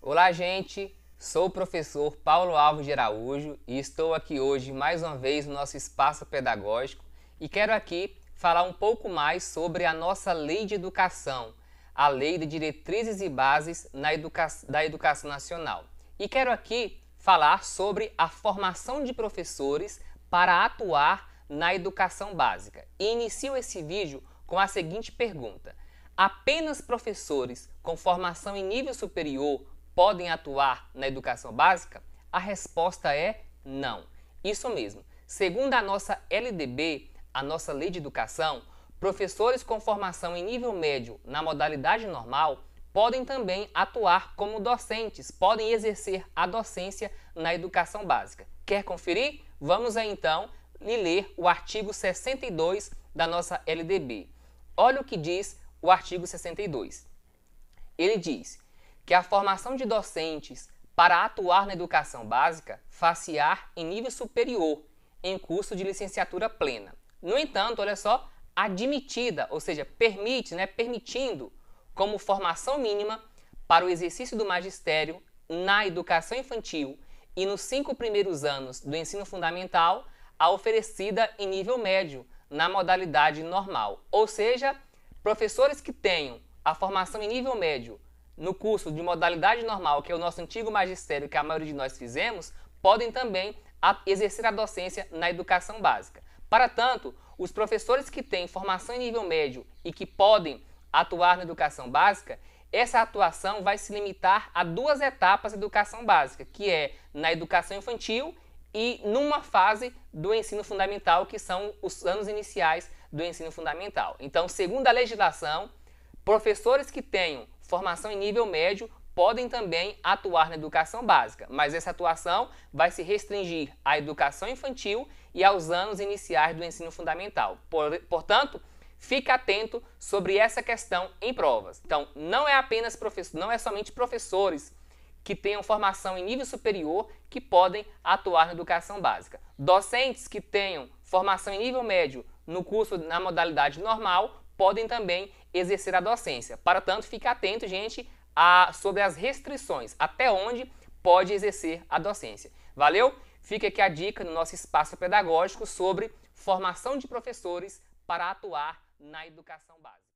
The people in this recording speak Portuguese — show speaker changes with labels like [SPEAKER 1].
[SPEAKER 1] Olá, gente! Sou o professor Paulo Alves de Araújo e estou aqui hoje mais uma vez no nosso espaço pedagógico e quero aqui falar um pouco mais sobre a nossa Lei de Educação, a Lei de Diretrizes e Bases na educa da Educação Nacional. E quero aqui falar sobre a formação de professores para atuar na educação básica. E inicio esse vídeo com a seguinte pergunta: apenas professores com formação em nível superior podem atuar na educação básica? A resposta é não. Isso mesmo. Segundo a nossa LDB, a nossa Lei de Educação, professores com formação em nível médio na modalidade normal podem também atuar como docentes, podem exercer a docência na educação básica. Quer conferir? Vamos aí, então lhe ler o artigo 62 da nossa LDB. Olha o que diz o artigo 62. Ele diz: que a formação de docentes para atuar na educação básica facear em nível superior em curso de licenciatura plena. No entanto, olha só, admitida, ou seja, permite, né, permitindo como formação mínima para o exercício do magistério na educação infantil e nos cinco primeiros anos do ensino fundamental a oferecida em nível médio na modalidade normal. Ou seja, professores que tenham a formação em nível médio no curso de modalidade normal, que é o nosso antigo magistério que a maioria de nós fizemos, podem também exercer a docência na educação básica. Para tanto, os professores que têm formação em nível médio e que podem atuar na educação básica, essa atuação vai se limitar a duas etapas da educação básica, que é na educação infantil e numa fase do ensino fundamental, que são os anos iniciais do ensino fundamental. Então, segundo a legislação, professores que tenham formação em nível médio podem também atuar na educação básica, mas essa atuação vai se restringir à educação infantil e aos anos iniciais do ensino fundamental. Por, portanto, fique atento sobre essa questão em provas. Então, não é apenas professor, não é somente professores que tenham formação em nível superior que podem atuar na educação básica. Docentes que tenham formação em nível médio no curso na modalidade normal podem também exercer a docência. Para tanto, fique atento, gente, a, sobre as restrições, até onde pode exercer a docência. Valeu? Fica aqui a dica no nosso espaço pedagógico sobre formação de professores para atuar na educação básica.